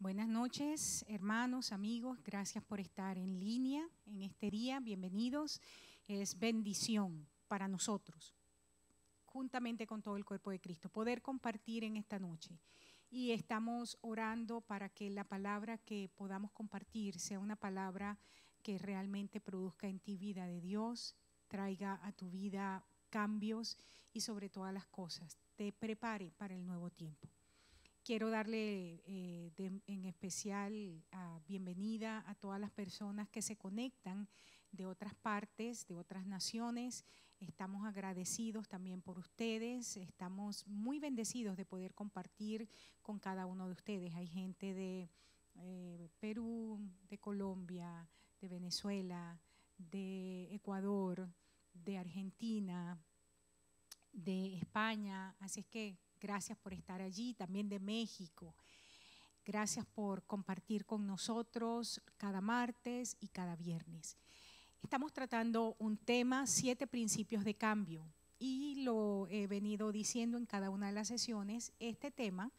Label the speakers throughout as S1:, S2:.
S1: Buenas noches, hermanos, amigos. Gracias por estar en línea en este día. Bienvenidos. Es bendición para nosotros, juntamente con todo el cuerpo de Cristo, poder compartir en esta noche. Y estamos orando para que la palabra que podamos compartir sea una palabra que realmente produzca en ti vida de Dios, traiga a tu vida cambios y sobre todas las cosas, te prepare para el nuevo tiempo quiero darle eh, en especial ah, bienvenida a todas las personas que se conectan de otras partes, de otras naciones. Estamos agradecidos también por ustedes, estamos muy bendecidos de poder compartir con cada uno de ustedes. Hay gente de eh, Perú, de Colombia, de Venezuela, de Ecuador, de Argentina, de España, así es que Gracias por estar allí, también de México. Gracias por compartir con nosotros cada martes y cada viernes. Estamos tratando un tema, siete principios de cambio. Y lo he venido diciendo en cada una de las sesiones, este tema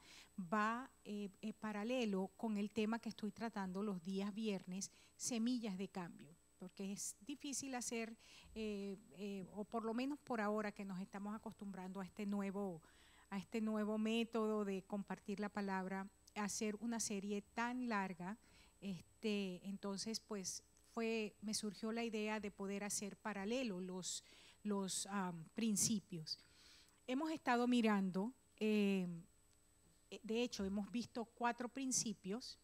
S1: va eh, eh, paralelo con el tema que estoy tratando los días viernes, semillas de cambio porque es difícil hacer, eh, o por lo menos por ahora que nos estamos acostumbrando a este nuevo a este nuevo método de compartir la palabra, hacer una serie tan larga, este, entonces pues fue, me surgió la idea de poder hacer paralelo los, los principios. Hemos estado mirando, em, eh, de hecho hemos visto cuatro principios,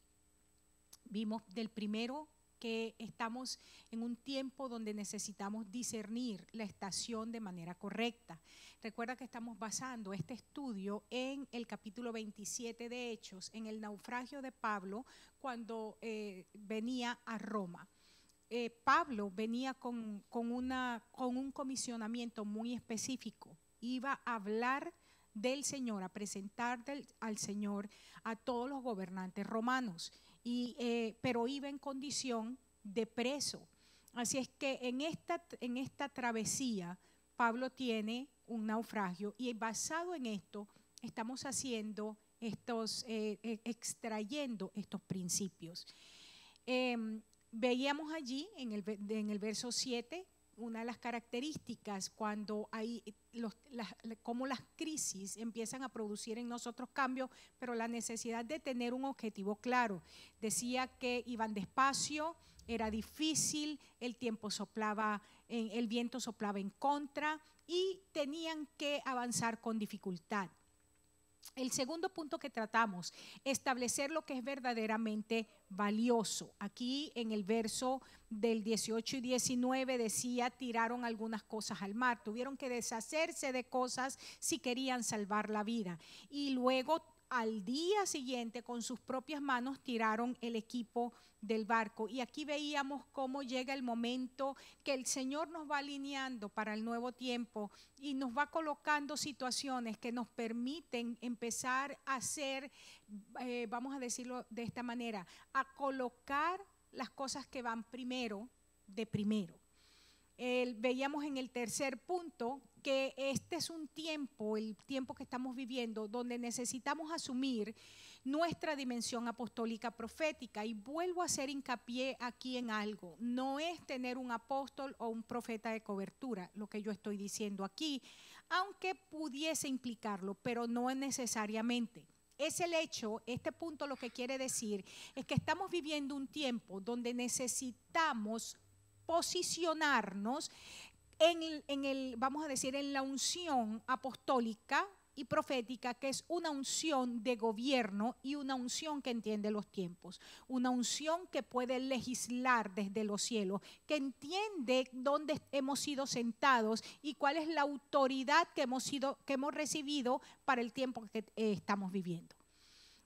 S1: vimos del primero que estamos en un tiempo donde necesitamos discernir la estación de manera correcta. Recuerda que estamos basando este estudio en el capítulo 27 de Hechos, en el naufragio de Pablo cuando eh, venía a Roma. Eh, Pablo venía con, una, con un comisionamiento muy específico, iba a hablar del Señor, a presentar al Señor a todos los gobernantes romanos. Eh, pero iba en condición de preso. Así es que en esta, en esta travesía Pablo tiene un naufragio y basado en esto estamos haciendo estos, eh, eh, extrayendo estos principios. Em, veíamos allí en el, en el verso 7 una de las características cuando hay como las crisis empiezan a producir en nosotros cambios, pero la necesidad de tener un objetivo claro. Decía que iban despacio, era difícil, el tiempo soplaba, el viento soplaba en contra y tenían que avanzar con dificultad. El segundo punto que tratamos, establecer lo que es verdaderamente valioso. Aquí en el verso del 18 y 19 decía, tiraron algunas cosas al mar, tuvieron que deshacerse de cosas si querían salvar la vida. Y luego al día siguiente con sus propias manos tiraron el equipo del barco. Y aquí veíamos cómo llega el momento que el Señor nos va alineando para el nuevo tiempo y nos va colocando situaciones que nos permiten empezar a hacer, eh, vamos a decirlo de esta manera, a colocar las cosas que van primero de primero. veíamos en el tercer punto que este es un tiempo, el tiempo que estamos viviendo, donde necesitamos asumir nuestra dimensión apostólica profética. Y vuelvo a hacer hincapié aquí en algo. No es tener un apóstol o un profeta de cobertura, lo que yo estoy diciendo aquí, aunque pudiese implicarlo, pero no es necesariamente. Es el hecho, este punto lo que quiere decir es que estamos viviendo un tiempo donde necesitamos posicionarnos en, en el, vamos a decir, en la unción apostólica y profética, que es una unción de gobierno y una unción que entiende los tiempos, una unción que puede legislar desde los cielos, que entiende dónde hemos sido sentados y cuál es la autoridad que hemos, sido, que hemos recibido para el tiempo que eh, estamos viviendo.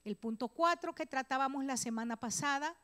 S1: El punto cuatro que tratábamos la semana pasada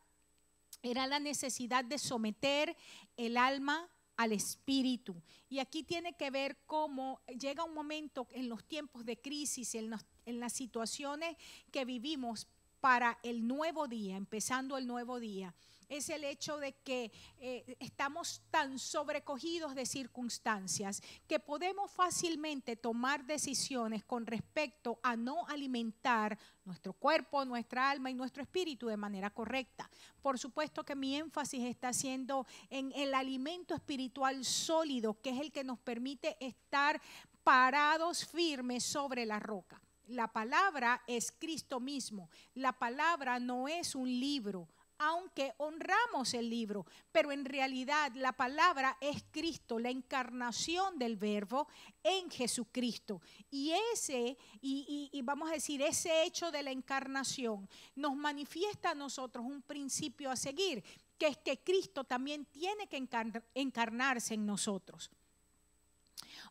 S1: era la necesidad de someter el alma al espíritu. Y aquí tiene que ver cómo llega un momento en los tiempos de crisis, en, en las situaciones que vivimos para el nuevo día, empezando el nuevo día es el hecho de que eh, estamos tan sobrecogidos de circunstancias que podemos fácilmente tomar decisiones con respecto a no alimentar nuestro cuerpo, nuestra alma y nuestro espíritu de manera correcta. Por supuesto que mi énfasis está siendo en el alimento espiritual sólido, que es el que nos permite estar parados firmes sobre la roca. La palabra es Cristo mismo. La palabra no es un libro aunque honramos el libro, pero en realidad la palabra es Cristo, la encarnación del verbo en Jesucristo. Y ese, y, vamos a decir, ese hecho de la encarnación nos manifiesta a nosotros un principio a seguir, que es que Cristo también tiene que encarnarse en nosotros.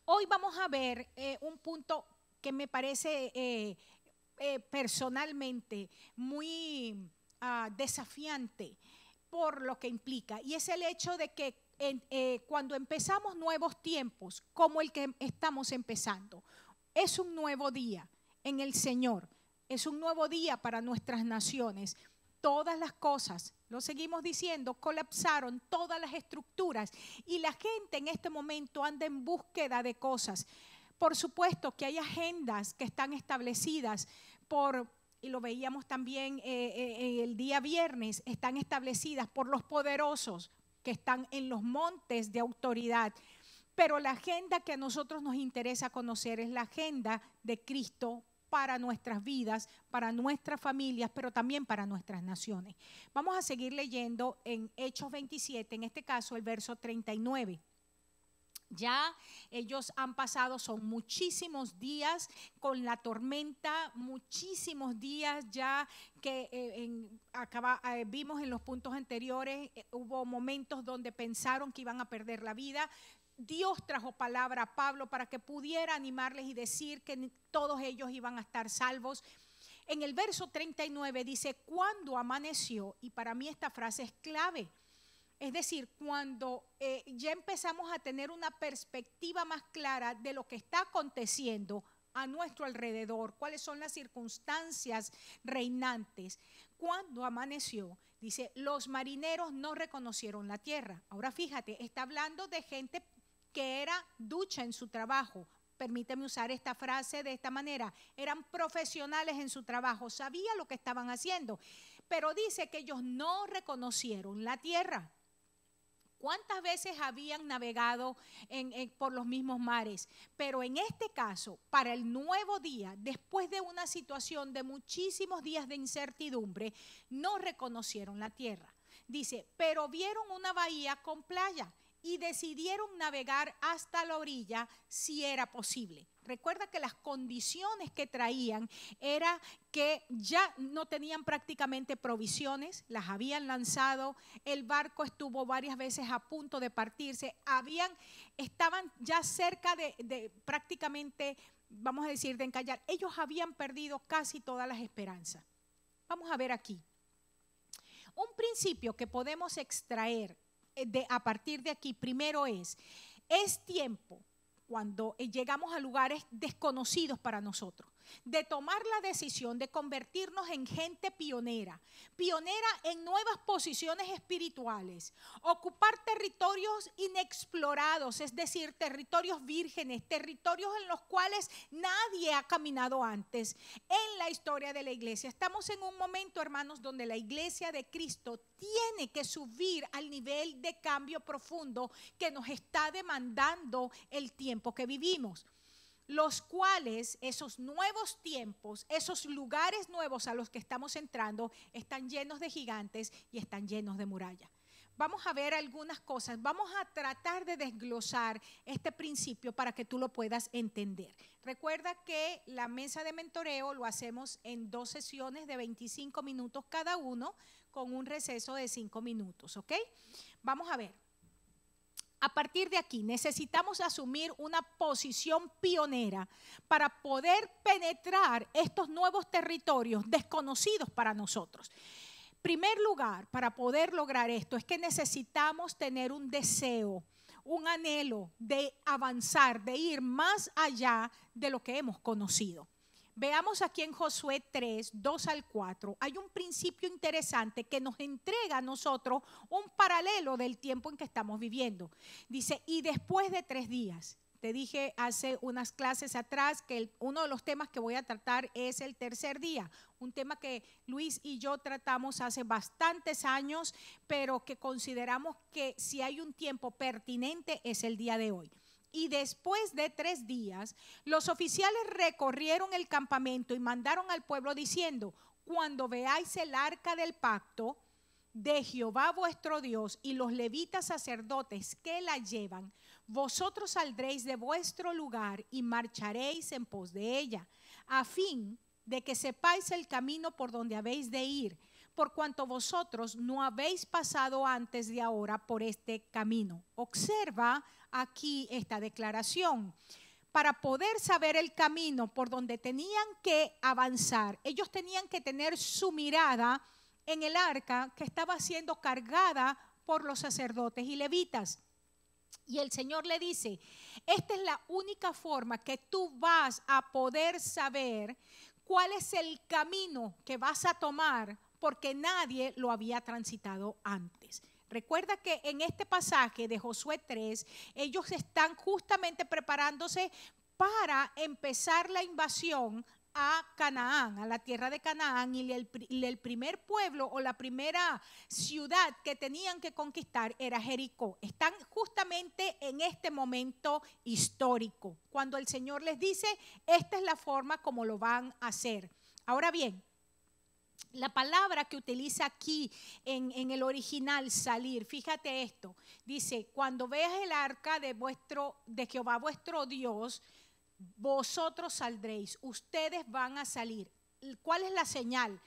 S1: Hoy vamos a ver eh, un punto que me parece eh, eh, personalmente muy Ah, desafiante por lo que implica, y es el hecho de que eh, cuando empezamos nuevos tiempos, como el que estamos empezando, es un nuevo día en el Señor, es un nuevo día para nuestras naciones. Todas las cosas, lo seguimos diciendo, colapsaron todas las estructuras y la gente en este momento anda en búsqueda de cosas. Por supuesto que hay agendas que están establecidas por y lo veíamos también eh, eh, el día viernes, están establecidas por los poderosos que están en los montes de autoridad. Pero la agenda que a nosotros nos interesa conocer es la agenda de Cristo para nuestras vidas, para nuestras familias, pero también para nuestras naciones. Vamos a seguir leyendo en Hechos 27, en este caso el verso 39. Ya ellos han pasado, son muchísimos días con la tormenta, muchísimos días ya que eh, eh, vimos en los puntos anteriores, eh, hubo momentos donde pensaron que iban a perder la vida. Dios trajo palabra a Pablo para que pudiera animarles y decir que todos ellos iban a estar salvos. En el verso 39 dice, cuando amaneció, y para mí esta frase es clave, es decir, cuando eh, ya empezamos a tener una perspectiva más clara de lo que está aconteciendo a nuestro alrededor, cuáles son las circunstancias reinantes. Cuando amaneció, dice, los marineros no reconocieron la tierra. Ahora fíjate, está hablando de gente que era ducha en su trabajo. Permíteme usar esta frase de esta manera. Eran profesionales en su trabajo, sabía lo que estaban haciendo, pero dice que ellos no reconocieron la tierra cuántas veces habían navegado por los mismos mares. Pero en este caso, para el nuevo día, después de una situación de muchísimos días de incertidumbre, no reconocieron la tierra. Dice, pero vieron una bahía con playa y decidieron navegar hasta la orilla si era posible. Recuerda que las condiciones que traían era que ya no tenían prácticamente provisiones, las habían lanzado, el barco estuvo varias veces a punto de partirse, habían, estaban ya cerca de, de prácticamente, vamos a decir, de encallar. Ellos habían perdido casi todas las esperanzas. Vamos a ver aquí. Un principio que podemos extraer eh, de, a partir de aquí, primero es, es tiempo cuando eh, llegamos a lugares desconocidos para nosotros de tomar la decisión de convertirnos en gente pionera, pionera en nuevas posiciones espirituales, ocupar territorios inexplorados, es decir, territorios vírgenes, territorios en los cuales nadie ha caminado antes en la historia de la iglesia. Estamos en un momento, hermanos, donde la iglesia de Cristo tiene que subir al nivel de cambio profundo que nos está demandando el tiempo que vivimos los cuales esos nuevos tiempos, esos lugares nuevos a los que estamos entrando, están llenos de gigantes y están llenos de murallas. Vamos a ver algunas cosas, vamos a tratar de desglosar este principio para que tú lo puedas entender. Recuerda que la mesa de mentoreo lo hacemos en dos sesiones de 25 minutos cada uno, con un receso de 5 minutos, ¿ok? Vamos a ver. A partir de aquí necesitamos asumir una posición pionera para poder penetrar estos nuevos territorios desconocidos para nosotros. Primer lugar, para poder lograr esto es que necesitamos tener un deseo, un anhelo de avanzar, de ir más allá de lo que hemos conocido. Veamos aquí en Josué 3, 2 al 4. Hay un principio interesante que nos entrega a nosotros un paralelo del tiempo en que estamos viviendo. Dice, y después de tres días, te dije hace unas clases atrás que uno de los temas que voy a tratar es el tercer día, un tema que Luis y yo tratamos hace bastantes años, pero que consideramos que si hay un tiempo pertinente es el día de hoy y después de tres días, los oficiales recorrieron el campamento y mandaron al pueblo diciendo, cuando veáis el arca del pacto de Jehová vuestro Dios y los levitas sacerdotes que la llevan, vosotros saldréis de vuestro lugar y marcharéis en pos de ella, a fin de que sepáis el camino por donde habéis de ir por cuanto vosotros no habéis pasado antes de ahora por este camino. Observa aquí esta declaración. Para poder saber el camino por donde tenían que avanzar, ellos tenían que tener su mirada en el arca que estaba siendo cargada por los sacerdotes y levitas. Y el Señor le dice, esta es la única forma que tú vas a poder saber cuál es el camino que vas a tomar porque nadie lo había transitado antes. Recuerda que en este pasaje de Josué 3, ellos están justamente preparándose para empezar la invasión a Canaán, a la tierra de Canaán, y el, el, primer pueblo o la primera ciudad que tenían que conquistar era Jericó. Están justamente en este momento histórico, cuando el Señor les dice, esta es la forma como lo van a hacer. Ahora bien, la palabra que utiliza aquí en, el original, salir, fíjate esto, dice, cuando veas el arca de, vuestro, de Jehová vuestro Dios, vosotros saldréis, ustedes van a salir. ¿Cuál es la señal?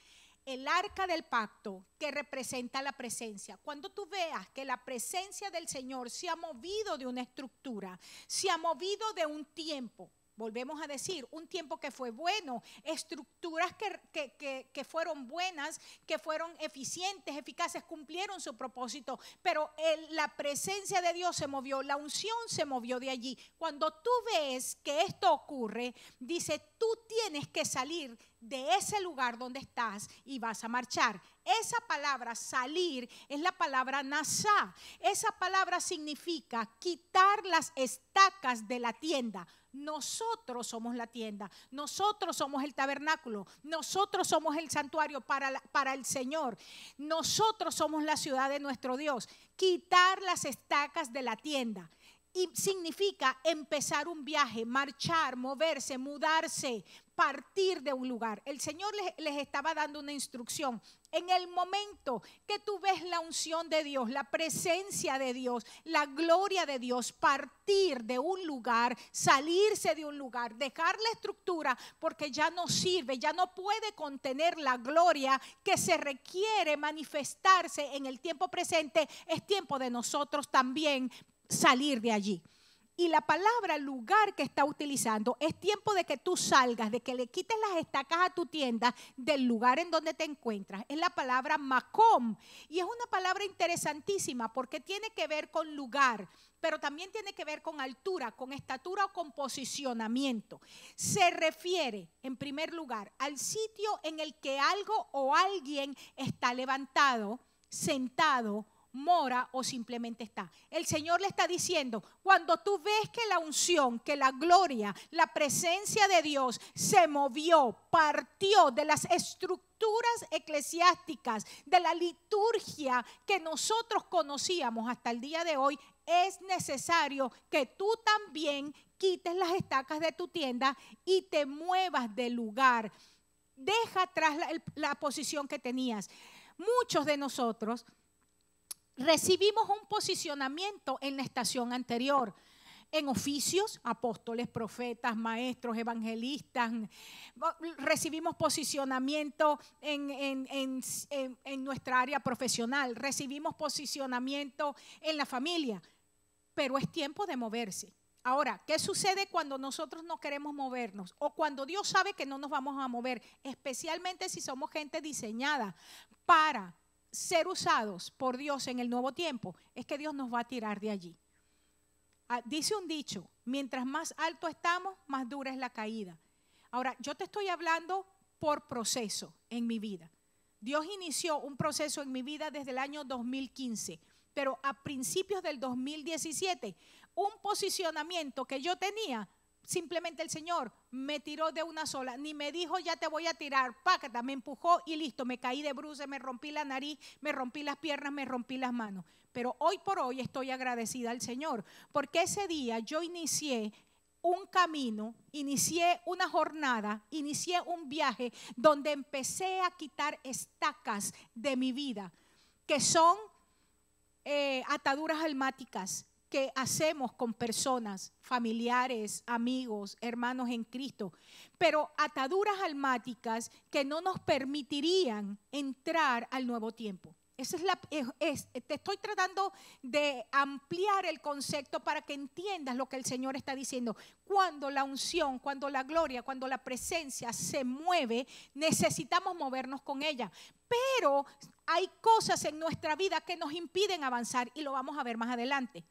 S1: El arca del pacto que representa la presencia. Cuando tú veas que la presencia del Señor se ha movido de una estructura, se ha movido de un tiempo, volvemos a decir, un tiempo que fue bueno, estructuras que, que, fueron buenas, que fueron eficientes, eficaces, cumplieron su propósito, pero la presencia de Dios se movió, la unción se movió de allí. Cuando tú ves que esto ocurre, dice, tú tienes que salir de ese lugar donde estás y vas a marchar esa palabra salir es la palabra nasá. Esa palabra significa quitar las estacas de la tienda. Nosotros somos la tienda, nosotros somos el tabernáculo, nosotros somos el santuario para, para, el Señor, nosotros somos la ciudad de nuestro Dios. Quitar las estacas de la tienda. Y significa empezar un viaje, marchar, moverse, mudarse, partir de un lugar. El Señor les, estaba dando una instrucción. En el momento que tú ves la unción de Dios, la presencia de Dios, la gloria de Dios, partir de un lugar, salirse de un lugar, dejar la estructura porque ya no sirve, ya no puede contener la gloria que se requiere manifestarse en el tiempo presente, es tiempo de nosotros también salir de allí y la palabra lugar que está utilizando. Es tiempo de que tú salgas, de que le quites las estacas a tu tienda del lugar en donde te encuentras. Es la palabra Macom y es una palabra interesantísima porque tiene que ver con lugar, pero también tiene que ver con altura, con estatura o con posicionamiento. Se refiere, en primer lugar, al sitio en el que algo o alguien está levantado, sentado mora o simplemente está. El Señor le está diciendo, cuando tú ves que la unción, que la gloria, la presencia de Dios se movió, partió de las estructuras eclesiásticas, de la liturgia que nosotros conocíamos hasta el día de hoy, es necesario que tú también quites las estacas de tu tienda y te muevas del lugar. Deja atrás la, la posición que tenías. Muchos de nosotros recibimos un posicionamiento en la estación anterior. En oficios, apóstoles, profetas, maestros, evangelistas, recibimos posicionamiento en, nuestra área profesional, recibimos posicionamiento en la familia, pero es tiempo de moverse. Ahora, ¿qué sucede cuando nosotros no queremos movernos o cuando Dios sabe que no nos vamos a mover, especialmente si somos gente diseñada para ser usados por Dios en el nuevo tiempo, es que Dios nos va a tirar de allí. Ah, dice un dicho, mientras más alto estamos, más dura es la caída. Ahora, yo te estoy hablando por proceso en mi vida. Dios inició un proceso en mi vida desde el año 2015, pero a principios del 2017, un posicionamiento que yo tenía simplemente el Señor me tiró de una sola, ni me dijo ya te voy a tirar, pácata, me empujó y listo, me caí de bruces, me rompí la nariz, me rompí las piernas, me rompí las manos. Pero hoy por hoy estoy agradecida al Señor, porque ese día yo inicié un camino, inicié una jornada, inicié un viaje donde empecé a quitar estacas de mi vida, que son eh, ataduras almáticas, que hacemos con personas, familiares, amigos, hermanos en Cristo, pero ataduras almáticas que no nos permitirían entrar al nuevo tiempo. Esa es la, te estoy tratando de ampliar el concepto para que entiendas lo que el Señor está diciendo. Cuando la unción, cuando la gloria, cuando la presencia se mueve, necesitamos movernos con ella. Pero hay cosas en nuestra vida que nos impiden avanzar y lo vamos a ver más adelante.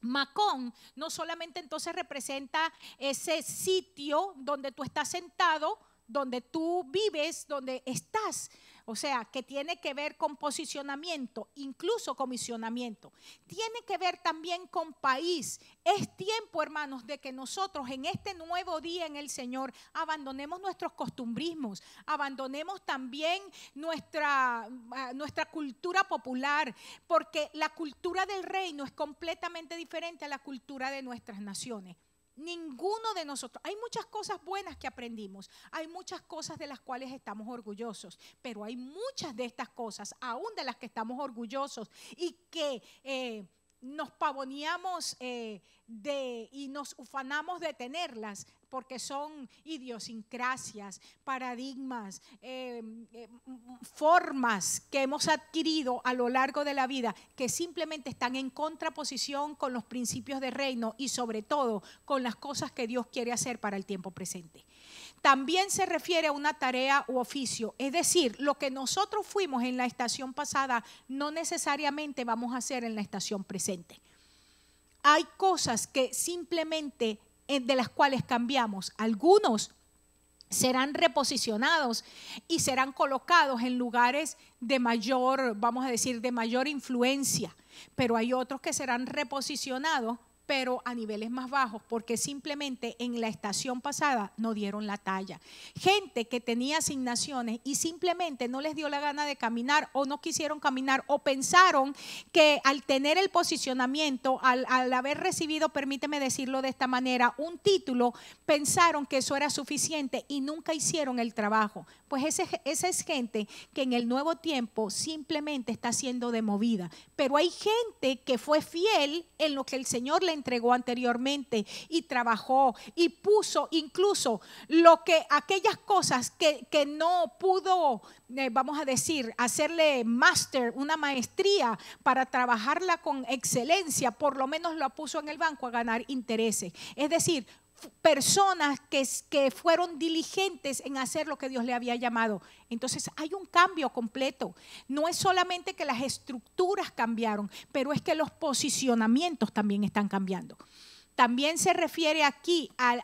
S1: Macón no solamente entonces representa ese sitio donde tú estás sentado, donde tú vives, donde estás, o sea, que tiene que ver con posicionamiento, incluso comisionamiento. Tiene que ver también con país. Es tiempo, hermanos, de que nosotros en este nuevo día en el Señor abandonemos nuestros costumbrismos, abandonemos también nuestra, ah, nuestra cultura popular, porque la cultura del reino es completamente diferente a la cultura de nuestras naciones. Ninguno de nosotros. Hay muchas cosas buenas que aprendimos, hay muchas cosas de las cuales estamos orgullosos, pero hay muchas de estas cosas, aún de las que estamos orgullosos y que eh, nos pavoneamos eh, de, y nos ufanamos de tenerlas, porque son idiosincrasias, paradigmas, eh, eh, formas que hemos adquirido a lo largo de la vida que simplemente están en contraposición con los principios de reino y sobre todo con las cosas que Dios quiere hacer para el tiempo presente. También se refiere a una tarea u oficio, es decir, lo que nosotros fuimos en la estación pasada no necesariamente vamos a hacer en la estación presente. Hay cosas que simplemente eh, de las cuales cambiamos. Algunos serán reposicionados y serán colocados en lugares de mayor, vamos a decir, de mayor influencia, pero hay otros que serán reposicionados pero a niveles más bajos, porque simplemente en la estación pasada no dieron la talla. Gente que tenía asignaciones y simplemente no les dio la gana de caminar o no quisieron caminar o pensaron que al tener el posicionamiento, al, haber recibido, permíteme decirlo de esta manera, un título, pensaron que eso era suficiente y nunca hicieron el trabajo. Pues ese, esa es gente que en el nuevo tiempo simplemente está siendo demovida. Pero hay gente que fue fiel en lo que el Señor le entregó anteriormente y trabajó y puso incluso lo que aquellas cosas que, no pudo, eh, vamos a decir, hacerle máster, una maestría para trabajarla con excelencia, por lo menos lo puso en el banco a ganar intereses. Es decir, personas que, que fueron diligentes en hacer lo que Dios le había llamado. Entonces hay un cambio completo. No es solamente que las estructuras cambiaron, pero es que los posicionamientos también están cambiando. También se refiere aquí al,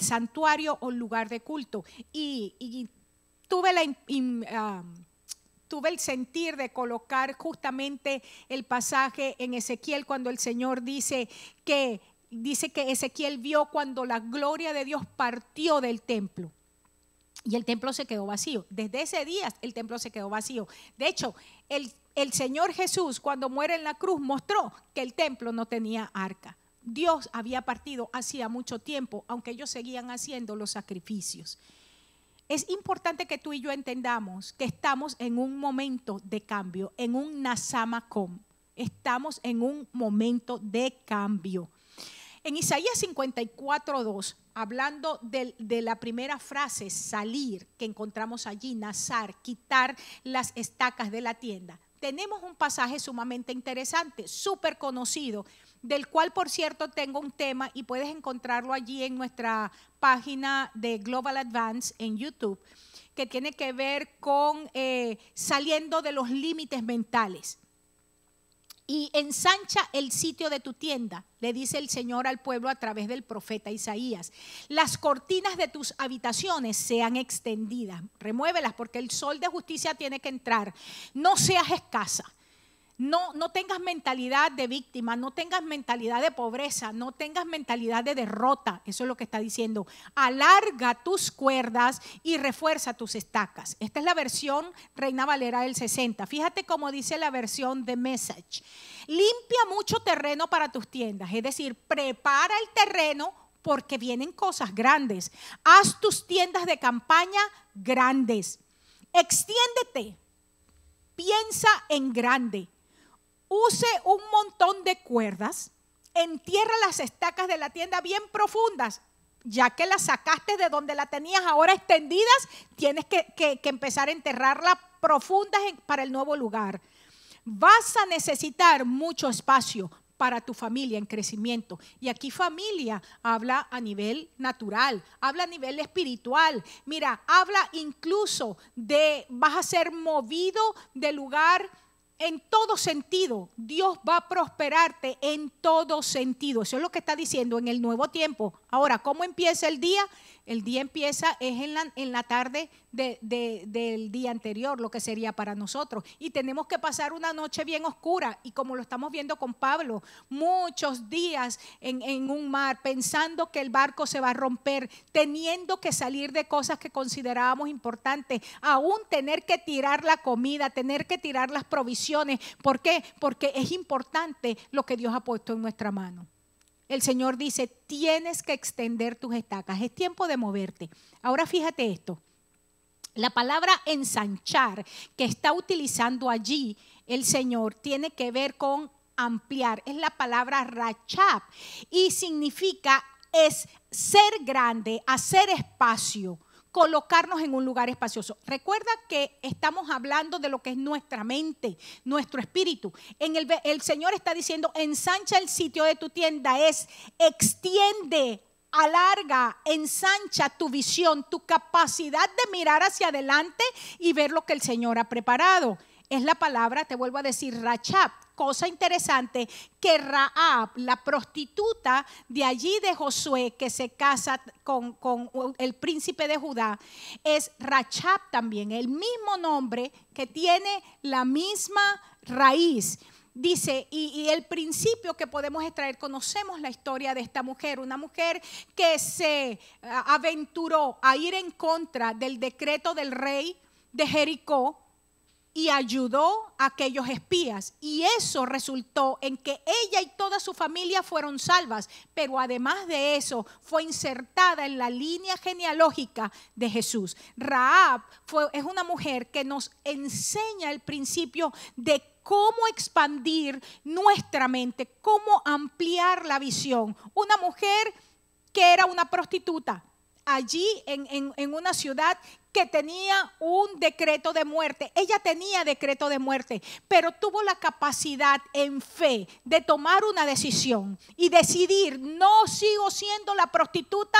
S1: santuario o lugar de culto. Y, tuve la... Um, tuve el sentir de colocar justamente el pasaje en Ezequiel cuando el Señor dice que dice que Ezequiel vio cuando la gloria de Dios partió del templo. Y el templo se quedó vacío. Desde ese día el templo se quedó vacío. De hecho, el, Señor Jesús cuando muere en la cruz mostró que el templo no tenía arca. Dios había partido hacía mucho tiempo, aunque ellos seguían haciendo los sacrificios. Es importante que tú y yo entendamos que estamos en un momento de cambio, en un Nasamacom. Estamos en un momento de cambio. En Isaías 54, 2, hablando de, la primera frase, salir, que encontramos allí, nazar, quitar las estacas de la tienda, tenemos un pasaje sumamente interesante, súper conocido, del cual, por cierto, tengo un tema y puedes encontrarlo allí en nuestra página de Global Advance en YouTube, que tiene que ver con eh, saliendo de los límites mentales y ensancha el sitio de tu tienda, le dice el Señor al pueblo a través del profeta Isaías. Las cortinas de tus habitaciones sean extendidas, remuévelas porque el sol de justicia tiene que entrar. No seas escasa, no, no tengas mentalidad de víctima, no tengas mentalidad de pobreza, no tengas mentalidad de derrota. Eso es lo que está diciendo. Alarga tus cuerdas y refuerza tus estacas. Esta es la versión Reina Valera del 60. Fíjate cómo dice la versión de Message. Limpia mucho terreno para tus tiendas, es decir, prepara el terreno porque vienen cosas grandes. Haz tus tiendas de campaña grandes. Extiéndete. Piensa en grande use un montón de cuerdas, entierra las estacas de la tienda bien profundas, ya que las sacaste de donde la tenías ahora extendidas, tienes que, empezar a enterrarlas profundas para el nuevo lugar. Vas a necesitar mucho espacio para tu familia en crecimiento. Y aquí familia habla a nivel natural, habla a nivel espiritual. Mira, habla incluso de, vas a ser movido de lugar en todo sentido. Dios va a prosperarte en todo sentido. Eso es lo que está diciendo en el nuevo tiempo. Ahora, ¿cómo empieza el día? El día empieza, es en la, en la tarde del día anterior, lo que sería para nosotros. Y tenemos que pasar una noche bien oscura, y como lo estamos viendo con Pablo, muchos días en, en un mar, pensando que el barco se va a romper, teniendo que salir de cosas que considerábamos importantes, aún tener que tirar la comida, tener que tirar las provisiones. ¿Por qué? Porque es importante lo que Dios ha puesto en nuestra mano el Señor dice, tienes que extender tus estacas, es tiempo de moverte. Ahora fíjate esto, la palabra ensanchar que está utilizando allí el Señor tiene que ver con ampliar, es la palabra rachap y significa es ser grande, hacer espacio, colocarnos en un lugar espacioso. Recuerda que estamos hablando de lo que es nuestra mente, nuestro espíritu. En el, el Señor está diciendo, ensancha el sitio de tu tienda, es extiende alarga, ensancha tu visión, tu capacidad de mirar hacia adelante y ver lo que el Señor ha preparado. Es la palabra, te vuelvo a decir, rachap, cosa interesante, que Raab, la prostituta de allí de Josué, que se casa con, el príncipe de Judá, es Rachab también, el mismo nombre que tiene la misma raíz. Dice, y, y, el principio que podemos extraer, conocemos la historia de esta mujer, una mujer que se aventuró a ir en contra del decreto del rey de Jericó, y ayudó a aquellos espías. Y eso resultó en que ella y toda su familia fueron salvas, pero además de eso fue insertada en la línea genealógica de Jesús. Raab es una mujer que nos enseña el principio de cómo expandir nuestra mente, cómo ampliar la visión. Una mujer que era una prostituta, allí en, una ciudad que tenía un decreto de muerte. Ella tenía decreto de muerte, pero tuvo la capacidad en fe de tomar una decisión y decidir, no sigo siendo la prostituta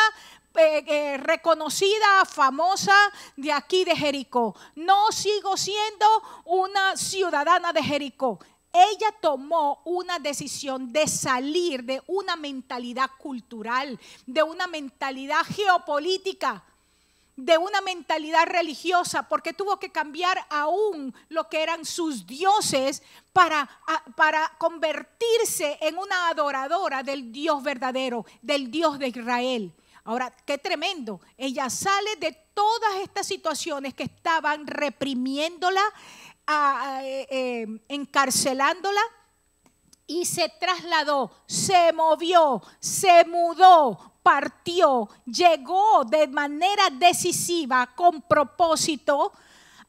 S1: eh, eh, reconocida, famosa de aquí de Jericó, no sigo siendo una ciudadana de Jericó ella tomó una decisión de salir de una mentalidad cultural, de una mentalidad geopolítica, de una mentalidad religiosa, porque tuvo que cambiar aún lo que eran sus dioses para, para convertirse en una adoradora del Dios verdadero, del Dios de Israel. Ahora, qué tremendo. Ella sale de todas estas situaciones que estaban reprimiéndola, eh, em, encarcelándola y se trasladó, se movió, se mudó, partió, llegó de manera decisiva, con propósito,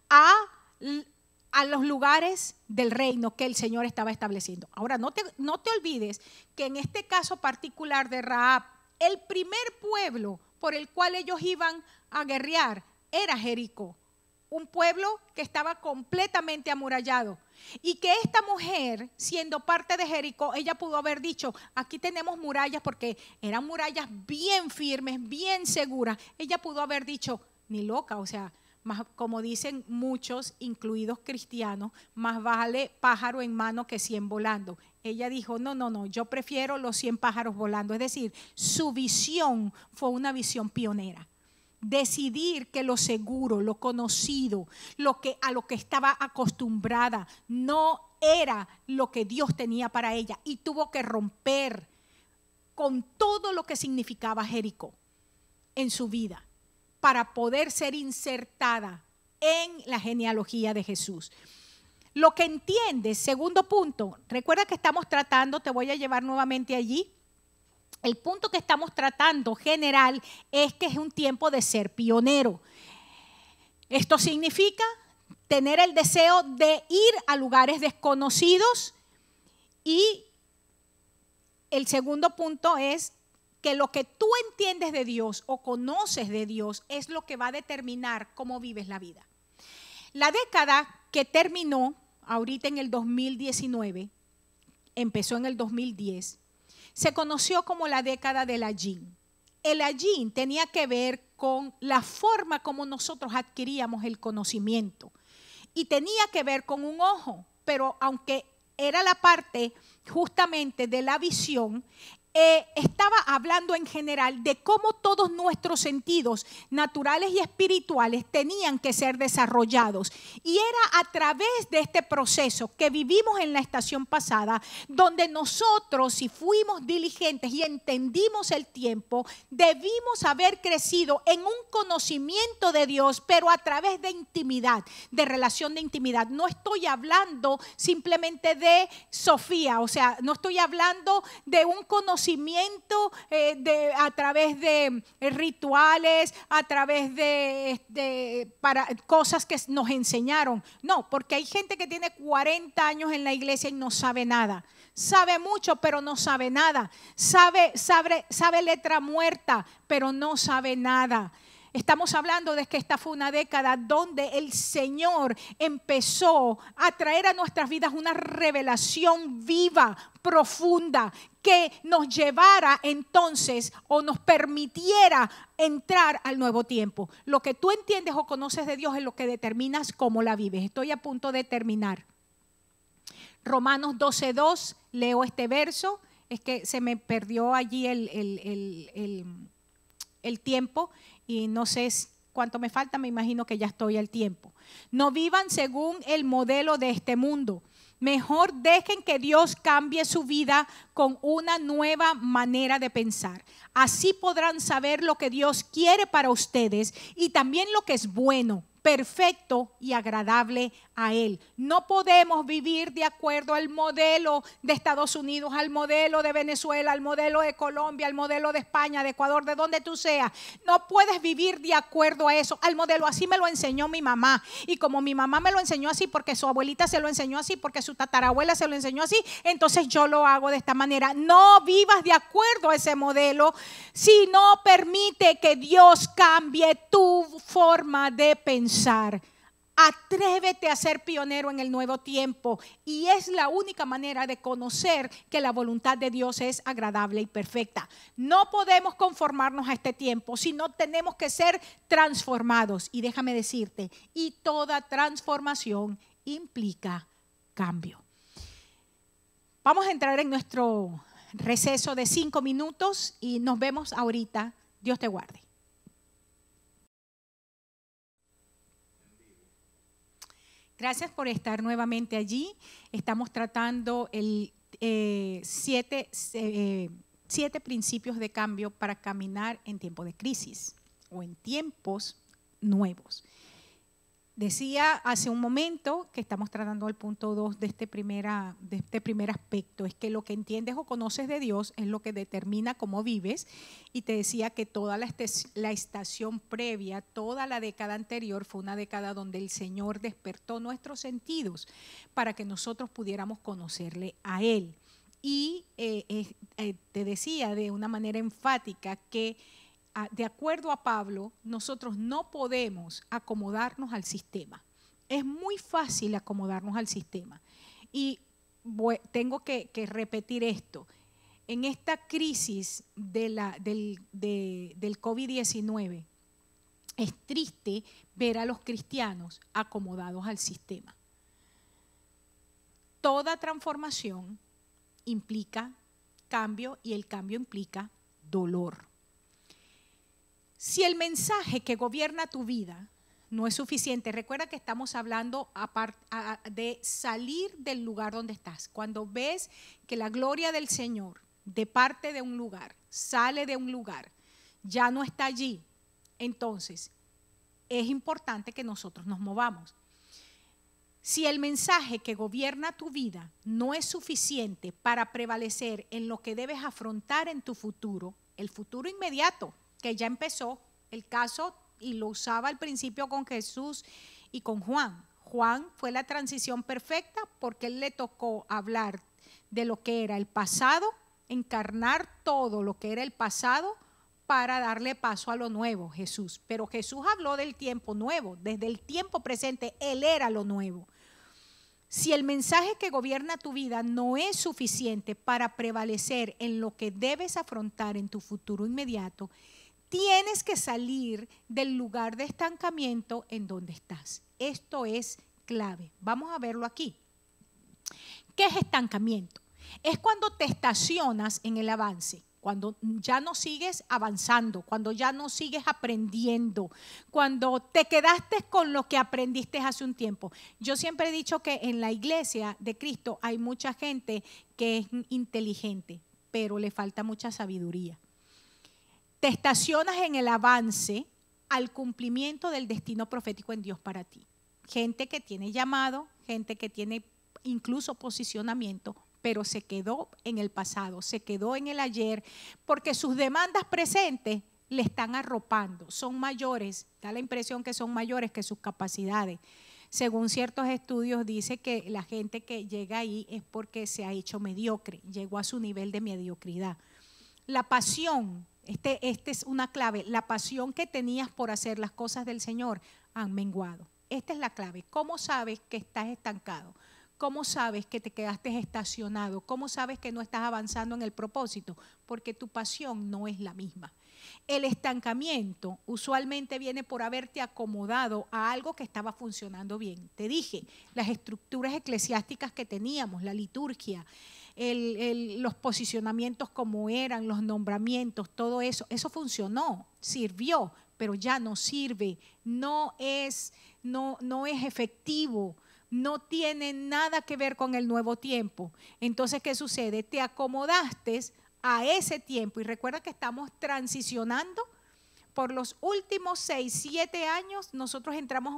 S1: a, a los lugares del reino que el Señor estaba estableciendo. Ahora, no te, no te olvides que en este caso particular de Raab, el primer pueblo por el cual ellos iban a guerrear era Jericó un pueblo que estaba completamente amurallado. Y que esta mujer, siendo parte de Jericó, ella pudo haber dicho, aquí tenemos murallas porque eran murallas bien firmes, bien seguras. Ella pudo haber dicho, ni loca, o sea, más, como dicen muchos, incluidos cristianos, más vale pájaro en mano que cien volando. Ella dijo, no, no, no, yo prefiero los cien pájaros volando. Es decir, su visión fue una visión pionera decidir que lo seguro, lo conocido, lo que a lo que estaba acostumbrada no era lo que Dios tenía para ella y tuvo que romper con todo lo que significaba Jericó en su vida para poder ser insertada en la genealogía de Jesús. Lo que entiendes, segundo punto, recuerda que estamos tratando, te voy a llevar nuevamente allí, el punto que estamos tratando general es que es un tiempo de ser pionero. Esto significa tener el deseo de ir a lugares desconocidos y el segundo punto es que lo que tú entiendes de Dios o conoces de Dios es lo que va a determinar cómo vives la vida. La década que terminó ahorita en el 2019, empezó en el 2010, se conoció como la década del Allín. El Allín tenía que ver con la forma como nosotros adquiríamos el conocimiento y tenía que ver con un ojo, pero aunque era la parte justamente de la visión, eh, estaba hablando en general de cómo todos nuestros sentidos naturales y espirituales tenían que ser desarrollados. Y era a través de este proceso que vivimos en la estación pasada, donde nosotros, si fuimos diligentes y entendimos el tiempo, debimos haber crecido en un conocimiento de Dios, pero a través de intimidad, de relación de intimidad. No estoy hablando simplemente de Sofía, o sea, no estoy hablando de un conocimiento conocimiento eh, de, a través de eh, rituales, a través de, este, para, cosas que nos enseñaron. No, porque hay gente que tiene 40 años en la iglesia y no sabe nada. Sabe mucho, pero no sabe nada. Sabe, sabe, sabe letra muerta, pero no sabe nada. Estamos hablando de que esta fue una década donde el Señor empezó a traer a nuestras vidas una revelación viva, profunda, que nos llevara entonces o nos permitiera entrar al nuevo tiempo. Lo que tú entiendes o conoces de Dios es lo que determinas cómo la vives. Estoy a punto de terminar. Romanos 12.2, leo este verso, es que se me perdió allí el, el tiempo y no sé cuánto me falta, me imagino que ya estoy al tiempo. No vivan según el modelo de este mundo Mejor dejen que Dios cambie su vida con una nueva manera de pensar. Así podrán saber lo que Dios quiere para ustedes y también lo que es bueno, perfecto y agradable a Él. No podemos vivir de acuerdo al modelo de Estados Unidos, al modelo de Venezuela, al modelo de Colombia, al modelo de España, de Ecuador, de donde tú seas. No puedes vivir de acuerdo a eso, al modelo. Así me lo enseñó mi mamá. Y como mi mamá me lo enseñó así, porque su abuelita se lo enseñó así, porque su tatarabuela se lo enseñó así, entonces yo lo hago de esta manera. No vivas de acuerdo a ese modelo si no permite que Dios cambie tu forma de pensar Atrévete a ser pionero en el nuevo tiempo y es la única manera de conocer que la voluntad de Dios es agradable y perfecta. No podemos conformarnos a este tiempo, sino tenemos que ser transformados. Y déjame decirte, y toda transformación implica cambio. Vamos a entrar en nuestro receso de cinco minutos y nos vemos ahorita. Dios te guarde. Gracias por estar nuevamente allí. Estamos tratando el eh, eh, siete, principios de cambio para caminar en tiempos de crisis o en tiempos nuevos. Decía hace un momento que estamos tratando el punto 2 de, este de este primer aspecto, es que lo que entiendes o conoces de Dios es lo que determina cómo vives. Y te decía que toda la, estación previa, toda la década anterior fue una década donde el Señor despertó nuestros sentidos para que nosotros pudiéramos conocerle a Él. Y eh, eh, te decía de una manera enfática que de acuerdo a Pablo, nosotros no podemos acomodarnos al sistema. Es muy fácil acomodarnos al sistema. Y tengo que, repetir esto. En esta crisis de la, del, del COVID-19, es triste ver a los cristianos acomodados al sistema. Toda transformación implica cambio y el cambio implica dolor. Si el mensaje que gobierna tu vida no es suficiente, recuerda que estamos hablando de salir del lugar donde estás. Cuando ves que la gloria del Señor de parte de un lugar, sale de un lugar, ya no está allí, entonces es importante que nosotros nos movamos. Si el mensaje que gobierna tu vida no es suficiente para prevalecer en lo que debes afrontar en tu futuro, el futuro inmediato, que ya empezó el caso y lo usaba al principio con Jesús y con Juan. Juan fue la transición perfecta porque él le tocó hablar de lo que era el pasado, encarnar todo lo que era el pasado para darle paso a lo nuevo, Jesús. Pero Jesús habló del tiempo nuevo, desde el tiempo presente, Él era lo nuevo. Si el mensaje que gobierna tu vida no es suficiente para prevalecer en lo que debes afrontar en tu futuro inmediato, tienes que salir del lugar de estancamiento en donde estás. Esto es clave. Vamos a verlo aquí. ¿Qué es estancamiento? Es cuando te estacionas en el avance cuando ya no sigues avanzando, cuando ya no sigues aprendiendo, cuando te quedaste con lo que aprendiste hace un tiempo. Yo siempre he dicho que en la iglesia de Cristo hay mucha gente que es inteligente, pero le falta mucha sabiduría te estacionas en el avance al cumplimiento del destino profético en Dios para ti. Gente que tiene llamado, gente que tiene incluso posicionamiento, pero se quedó en el pasado, se quedó en el ayer, porque sus demandas presentes le están arropando, son mayores, da la impresión que son mayores que sus capacidades. Según ciertos estudios dice que la gente que llega ahí es porque se ha hecho mediocre, llegó a su nivel de mediocridad. La pasión esta este es una clave. La pasión que tenías por hacer las cosas del Señor han menguado. Esta es la clave. ¿Cómo sabes que estás estancado? ¿Cómo sabes que te quedaste estacionado? ¿Cómo sabes que no estás avanzando en el propósito? Porque tu pasión no es la misma. El estancamiento usualmente viene por haberte acomodado a algo que estaba funcionando bien. Te dije, las estructuras eclesiásticas que teníamos, la liturgia, los posicionamientos como eran, los nombramientos, todo eso, eso funcionó, sirvió, pero ya no sirve, no es, no, no es efectivo no tiene nada que ver con el nuevo tiempo. Entonces, ¿qué sucede? Te acomodaste a ese tiempo y recuerda que estamos transicionando por los últimos seis, siete años, nosotros entramos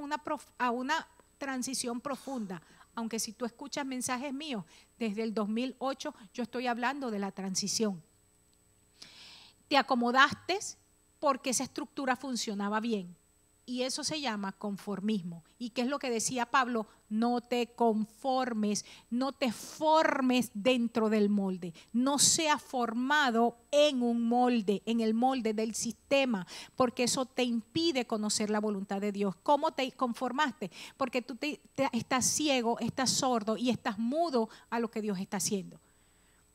S1: a una transición profunda, aunque si tú escuchas mensajes míos, desde el 2008 yo estoy hablando de la transición. Te acomodaste porque esa estructura funcionaba bien. Y eso se llama conformismo. ¿Y qué es lo que decía Pablo? No te conformes, no te formes dentro del molde, no sea formado en un molde, en el molde del sistema, porque eso te impide conocer la voluntad de Dios. ¿Cómo te conformaste? Porque tú estás ciego, estás sordo y estás mudo a lo que Dios está haciendo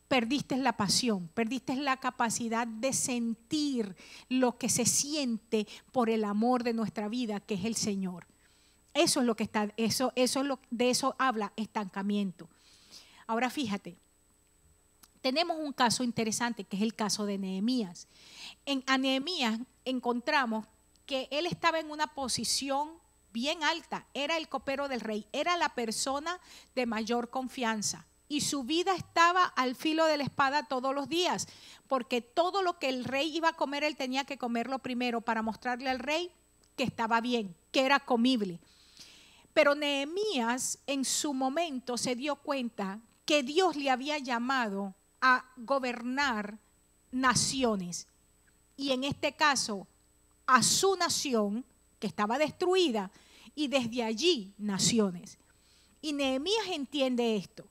S1: perdiste la pasión, perdiste la capacidad de sentir lo que se siente por el amor de nuestra vida, que es el Señor. Eso es lo que está, eso, eso es lo, de eso habla estancamiento. Ahora fíjate, tenemos un caso interesante que es el caso de Nehemías. En Nehemías encontramos que él estaba en una posición bien alta, era el copero del rey, era la persona de mayor confianza y su vida estaba al filo de la espada todos los días, porque todo lo que el rey iba a comer, él tenía que comerlo primero para mostrarle al rey que estaba bien, que era comible. Pero Nehemías en su momento se dio cuenta que Dios le había llamado a gobernar naciones. Y en este caso, a su nación, que estaba destruida, y desde allí naciones. Y Nehemías entiende esto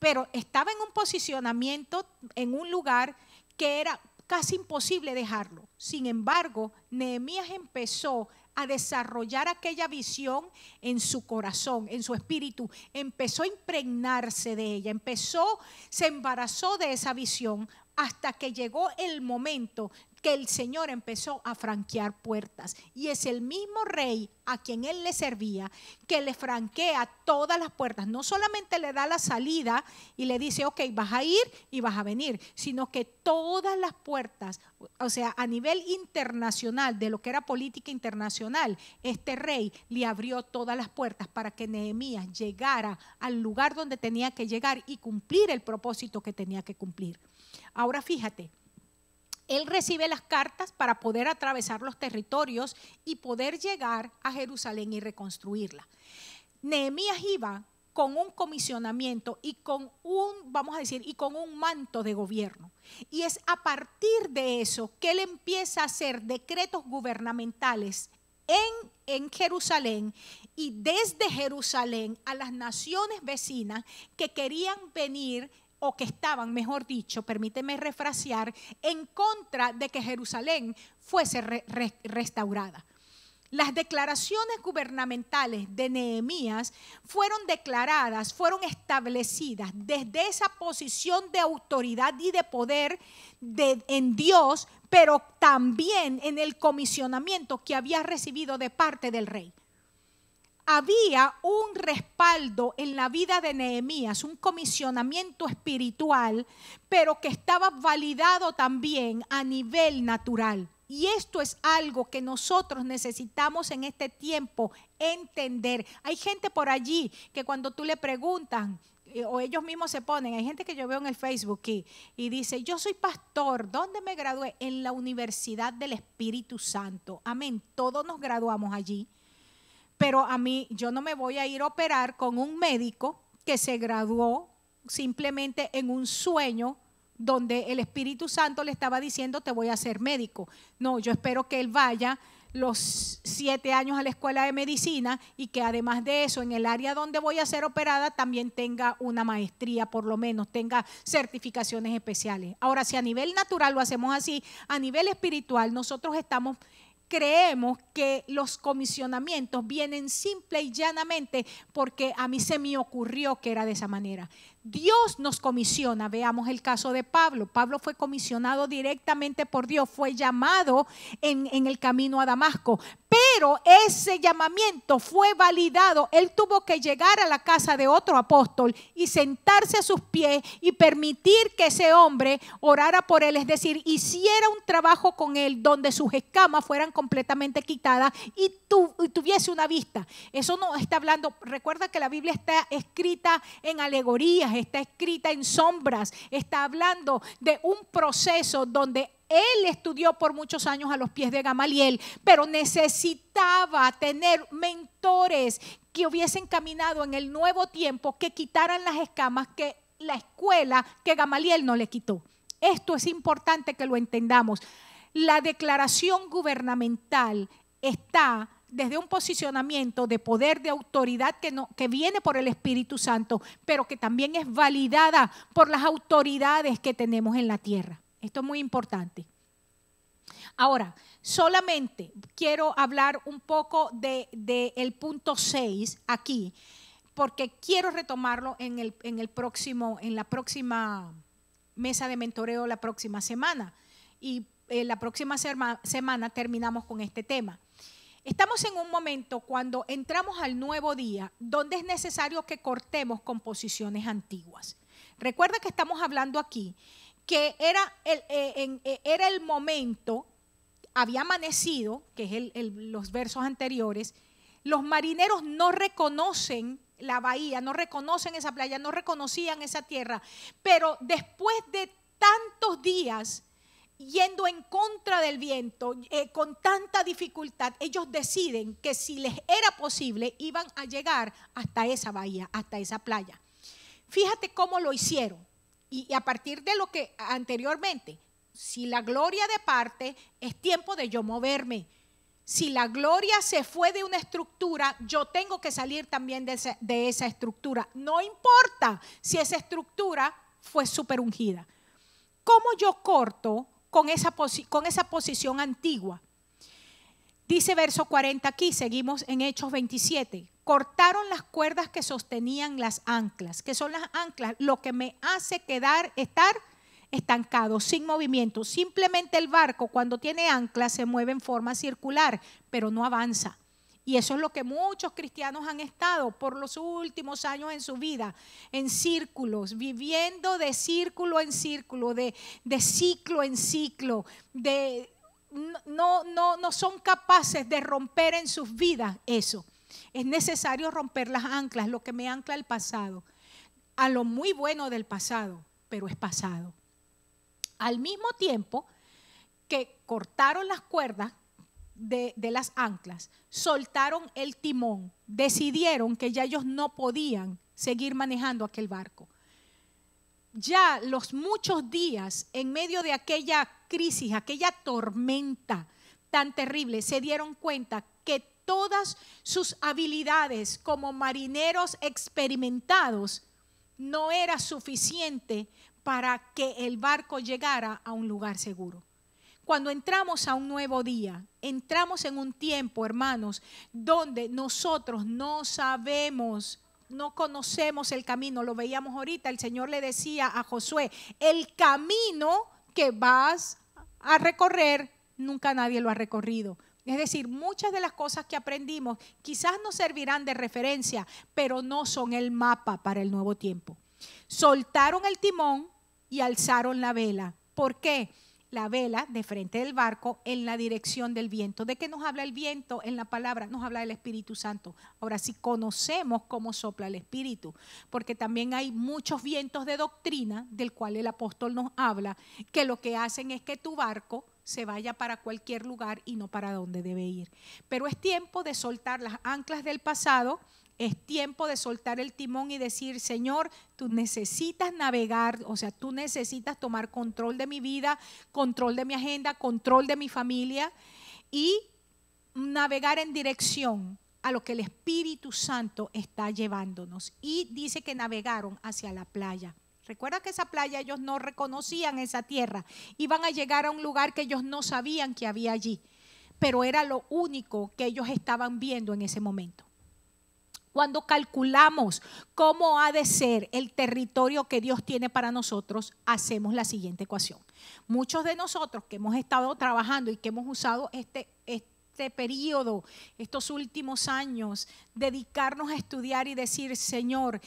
S1: pero estaba en un posicionamiento, en un lugar que era casi imposible dejarlo. Sin embargo, Nehemías empezó a desarrollar aquella visión en su corazón, en su espíritu, empezó a impregnarse de ella, empezó, se embarazó de esa visión hasta que llegó el momento que el Señor empezó a franquear puertas. Y es el mismo rey a quien él le servía que le franquea todas las puertas. No solamente le da la salida y le dice, ok, vas a ir y vas a venir, sino que todas las puertas, o sea, a nivel internacional, de lo que era política internacional, este rey le abrió todas las puertas para que Nehemías llegara al lugar donde tenía que llegar y cumplir el propósito que tenía que cumplir. Ahora fíjate, él recibe las cartas para poder atravesar los territorios y poder llegar a Jerusalén y reconstruirla. Nehemías iba con un comisionamiento y con un, vamos a decir, y con un manto de gobierno. Y es a partir de eso que él empieza a hacer decretos gubernamentales en, en, Jerusalén y desde Jerusalén a las naciones vecinas que querían venir o que estaban, mejor dicho, permíteme refrasear, en contra de que Jerusalén fuese restaurada. Las declaraciones gubernamentales de Nehemías fueron declaradas, fueron establecidas desde esa posición de autoridad y de poder en Dios, pero también en el comisionamiento que había recibido de parte del rey había un respaldo en la vida de Nehemías, un comisionamiento espiritual, pero que estaba validado también a nivel natural. Y esto es algo que nosotros necesitamos en este tiempo entender. Hay gente por allí que cuando tú le preguntan, eh, o ellos mismos se ponen, hay gente que yo veo en el Facebook y, y, dice, yo soy pastor, ¿dónde me gradué? En la Universidad del Espíritu Santo. Amén, todos nos graduamos allí pero a mí yo no me voy a ir a operar con un médico que se graduó simplemente en un sueño donde el Espíritu Santo le estaba diciendo te voy a ser médico. No, yo espero que él vaya los siete años a la escuela de medicina y que además de eso, en el área donde voy a ser operada, también tenga una maestría, por lo menos, tenga certificaciones especiales. Ahora, si a nivel natural lo hacemos así, a nivel espiritual nosotros estamos creemos que los comisionamientos vienen simple y llanamente porque a mí se me ocurrió que era de esa manera. Dios nos comisiona. Veamos el caso de Pablo. Pablo fue comisionado directamente por Dios, fue llamado en, el camino a Damasco. Pero ese llamamiento fue validado. Él tuvo que llegar a la casa de otro apóstol y sentarse a sus pies y permitir que ese hombre orara por él, es decir, hiciera un trabajo con él donde sus escamas fueran completamente quitadas y, y tuviese una vista. Eso no está hablando, recuerda que la Biblia está escrita en alegorías está escrita en sombras, está hablando de un proceso donde él estudió por muchos años a los pies de Gamaliel, pero necesitaba tener mentores que hubiesen caminado en el nuevo tiempo, que quitaran las escamas que la escuela que Gamaliel no le quitó. Esto es importante que lo entendamos. La declaración gubernamental está desde un posicionamiento de poder, de autoridad que, no, que viene por el Espíritu Santo, pero que también es validada por las autoridades que tenemos en la tierra. Esto es muy importante. Ahora, solamente quiero hablar un poco del de, el punto 6 aquí, porque quiero retomarlo en, el, próximo, en la próxima mesa de mentoreo la próxima semana. Y eh, la próxima semana terminamos con este tema. Estamos en un momento cuando entramos al nuevo día donde es necesario que cortemos composiciones antiguas. Recuerda que estamos hablando aquí que era el, eh, eh, momento, había amanecido, que es los versos anteriores, los marineros no reconocen la bahía, no reconocen esa playa, no reconocían esa tierra, pero después de tantos días yendo en contra del viento, eh, con tanta dificultad, ellos deciden que si les era posible, iban a llegar hasta esa bahía, hasta esa playa. Fíjate cómo lo hicieron. Y, a partir de lo que anteriormente, si la gloria de parte es tiempo de yo moverme. Si la gloria se fue de una estructura, yo tengo que salir también de esa, de esa estructura. No importa si esa estructura fue super ungida. ¿Cómo yo corto con esa, con esa posición antigua. Dice verso 40 aquí, seguimos en Hechos 27. Cortaron las cuerdas que sostenían las anclas, que son las anclas, lo que me hace quedar, estar estancado, sin movimiento. Simplemente el barco cuando tiene anclas se mueve en forma circular, pero no avanza. Y eso es lo que muchos cristianos han estado por los últimos años en su vida, en círculos, viviendo de círculo en círculo, de, ciclo en ciclo, de, no, no, no son capaces de romper en sus vidas eso. Es necesario romper las anclas, lo que me ancla al pasado, a lo muy bueno del pasado, pero es pasado. Al mismo tiempo que cortaron las cuerdas de, las anclas, soltaron el timón, decidieron que ya ellos no podían seguir manejando aquel barco. Ya los muchos días en medio de aquella crisis, aquella tormenta tan terrible, se dieron cuenta que todas sus habilidades como marineros experimentados no era suficiente para que el barco llegara a un lugar seguro cuando entramos a un nuevo día, entramos en un tiempo, hermanos, donde nosotros no sabemos no conocemos el camino, lo veíamos ahorita, el Señor le decía a Josué, el camino que vas a recorrer, nunca nadie lo ha recorrido. Es decir, muchas de las cosas que aprendimos quizás nos servirán de referencia, pero no son el mapa para el nuevo tiempo. Soltaron el timón y alzaron la vela. ¿Por qué? la vela de frente del barco en la dirección del viento. ¿De qué nos habla el viento en la palabra? Nos habla el Espíritu Santo. Ahora si conocemos cómo sopla el Espíritu, porque también hay muchos vientos de doctrina del cual el apóstol nos habla, que lo que hacen es que tu barco se vaya para cualquier lugar y no para donde debe ir. Pero es tiempo de soltar las anclas del pasado es tiempo de soltar el timón y decir, Señor, tú necesitas navegar, o sea, tú necesitas tomar control de mi vida, control de mi agenda, control de mi familia y navegar en dirección a lo que el Espíritu Santo está llevándonos. Y dice que navegaron hacia la playa. Recuerda que esa playa ellos no reconocían esa tierra. Iban a llegar a un lugar que ellos no sabían que había allí. Pero era lo único que ellos estaban viendo en ese momento. Cuando calculamos cómo ha de ser el territorio que Dios tiene para nosotros, hacemos la siguiente ecuación. Muchos de nosotros que hemos estado trabajando y que hemos usado este, este periodo, estos últimos años, dedicarnos a estudiar y decir, Señor,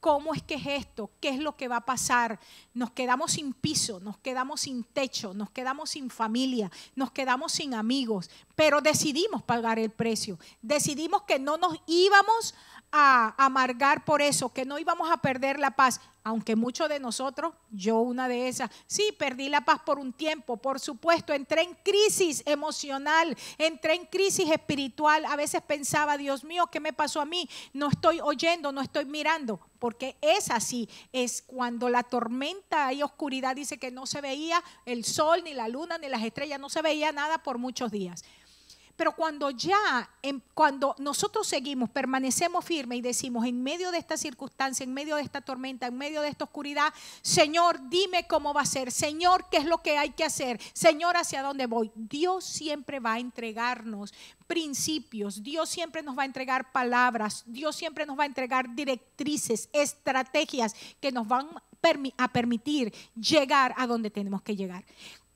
S1: ¿Cómo es que es esto? ¿Qué es lo que va a pasar? Nos quedamos sin piso, nos quedamos sin techo, nos quedamos sin familia, nos quedamos sin amigos, pero decidimos pagar el precio. Decidimos que no nos íbamos a amargar por eso, que no íbamos a perder la paz, aunque muchos de nosotros, yo una de esas, sí, perdí la paz por un tiempo, por supuesto, entré en crisis emocional, entré en crisis espiritual, a veces pensaba, Dios mío, ¿qué me pasó a mí? No estoy oyendo, no estoy mirando, porque es así, es cuando la tormenta y oscuridad dice que no se veía el sol, ni la luna, ni las estrellas, no se veía nada por muchos días. Pero cuando ya, em, cuando nosotros seguimos, permanecemos firmes y decimos, en medio de esta circunstancia, en medio de esta tormenta, en medio de esta oscuridad, Señor, dime cómo va a ser. Señor, ¿qué es lo que hay que hacer? Señor, ¿hacia dónde voy? Dios siempre va a entregarnos principios, Dios siempre nos va a entregar palabras, Dios siempre nos va a entregar directrices, estrategias que nos van a permitir llegar a donde tenemos que llegar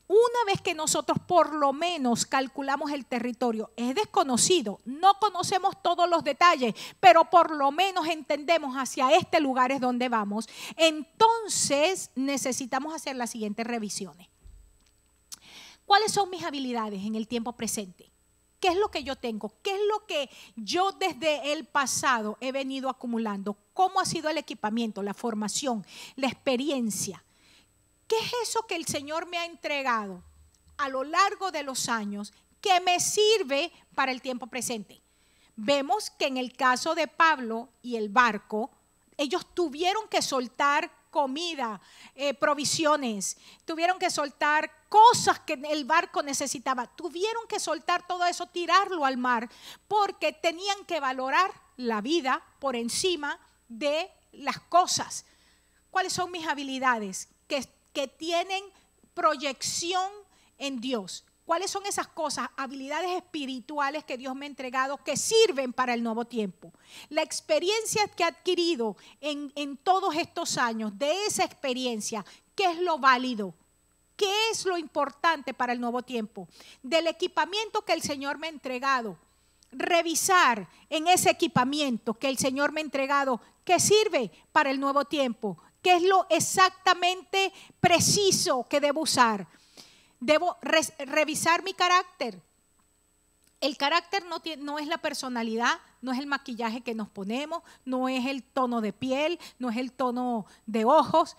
S1: una vez que nosotros por lo menos calculamos el territorio, es desconocido, no conocemos todos los detalles, pero por lo menos entendemos hacia este lugar es donde vamos, entonces necesitamos hacer las siguientes revisiones. ¿Cuáles son mis habilidades en el tiempo presente? ¿Qué es lo que yo tengo? ¿Qué es lo que yo desde el pasado he venido acumulando? ¿Cómo ha sido el equipamiento, la formación, la experiencia? ¿Qué es eso que el Señor me ha entregado a lo largo de los años que me sirve para el tiempo presente? Vemos que en el caso de Pablo y el barco, ellos tuvieron que soltar comida, eh, provisiones, tuvieron que soltar cosas que el barco necesitaba, tuvieron que soltar todo eso, tirarlo al mar, porque tenían que valorar la vida por encima de las cosas. ¿Cuáles son mis habilidades? Que que tienen proyección en Dios. ¿Cuáles son esas cosas, habilidades espirituales que Dios me ha entregado que sirven para el nuevo tiempo? La experiencia que he adquirido en, todos estos años, de esa experiencia, ¿qué es lo válido? ¿Qué es lo importante para el nuevo tiempo? Del equipamiento que el Señor me ha entregado, revisar en ese equipamiento que el Señor me ha entregado, ¿qué sirve para el nuevo tiempo qué es lo exactamente preciso que debo usar. Debo revisar mi carácter. El carácter no, es la personalidad, no es el maquillaje que nos ponemos, no es el tono de piel, no es el tono de ojos.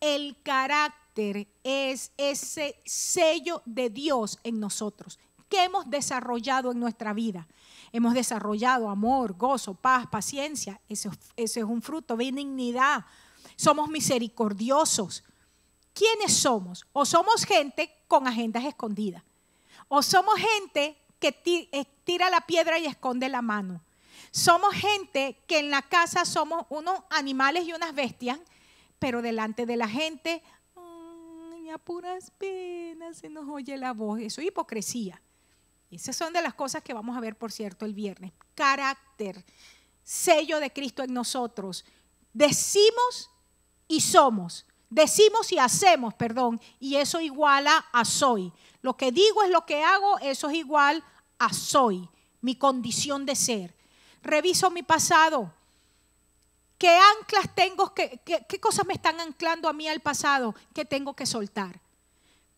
S1: El carácter es ese sello de Dios en nosotros ¿Qué hemos desarrollado en nuestra vida. Hemos desarrollado amor, gozo, paz, paciencia. Eso, eso es un fruto, benignidad, somos misericordiosos. ¿Quiénes somos? O somos gente con agendas escondidas. O somos gente que eh, tira la piedra y esconde la mano. Somos gente que en la casa somos unos animales y unas bestias, pero delante de la gente, a puras penas se nos oye la voz. Eso es hipocresía. Esas son de las cosas que vamos a ver, por cierto, el viernes. Carácter, sello de Cristo en nosotros. Decimos y somos. Decimos y hacemos, perdón, y eso iguala a soy. Lo que digo es lo que hago, eso es igual a soy, mi condición de ser. Reviso mi pasado. ¿Qué anclas tengo? Qué, ¿Qué cosas me están anclando a mí al pasado que tengo que soltar?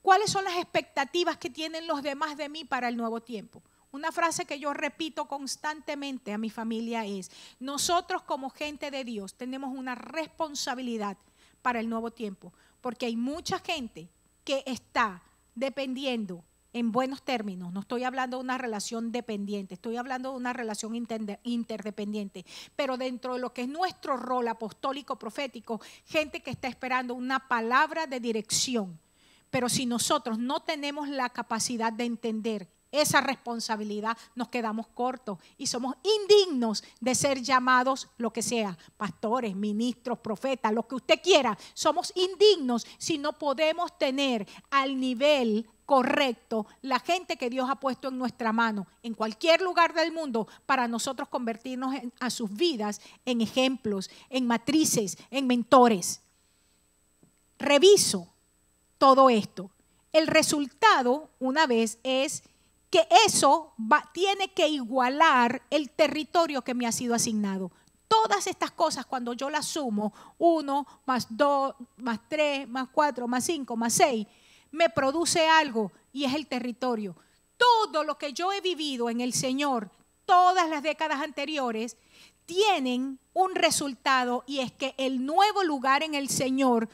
S1: ¿Cuáles son las expectativas que tienen los demás de mí para el nuevo tiempo? Una frase que yo repito constantemente a mi familia es, nosotros como gente de Dios tenemos una responsabilidad para el nuevo tiempo, porque hay mucha gente que está dependiendo en buenos términos, no estoy hablando de una relación dependiente, estoy hablando de una relación interdependiente, pero dentro de lo que es nuestro rol apostólico profético, gente que está esperando una palabra de dirección. Pero si nosotros no tenemos la capacidad de entender esa responsabilidad, nos quedamos cortos y somos indignos de ser llamados lo que sea, pastores, ministros, profetas, lo que usted quiera. Somos indignos si no podemos tener al nivel correcto la gente que Dios ha puesto en nuestra mano, en cualquier lugar del mundo, para nosotros convertirnos a sus vidas en ejemplos, en matrices, en mentores. Reviso todo esto. El resultado, una vez, es que eso tiene que igualar el territorio que me ha sido asignado. Todas estas cosas, cuando yo las sumo, uno, más dos, más tres, más cuatro, más cinco, más 6, me produce algo y es el territorio. Todo lo que yo he vivido en el Señor, todas las décadas anteriores, tienen un resultado y es que el nuevo lugar en el Señor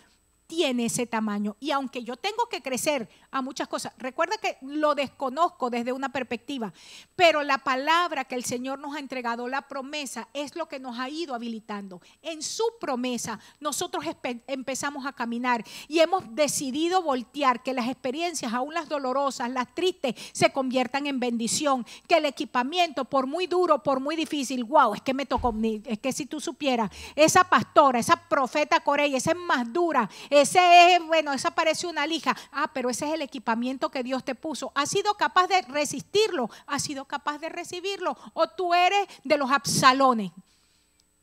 S1: tiene ese tamaño. Y aunque yo tengo que crecer a muchas cosas. Recuerda que lo desconozco desde una perspectiva, pero la palabra que el Señor nos ha entregado, la promesa, es lo que nos ha ido habilitando. En su promesa nosotros empezamos a caminar y hemos decidido voltear que las experiencias, aún las dolorosas, las tristes, se conviertan en bendición, que el equipamiento, por muy duro, por muy difícil, wow, es que me tocó, es que si tú supieras, esa pastora, esa profeta Corey, esa es más dura, ese es, bueno, esa parece una lija, ah, pero ese es el equipamiento que Dios te puso? ¿Has sido capaz de resistirlo? ha sido capaz de recibirlo? ¿O tú eres de los absalones?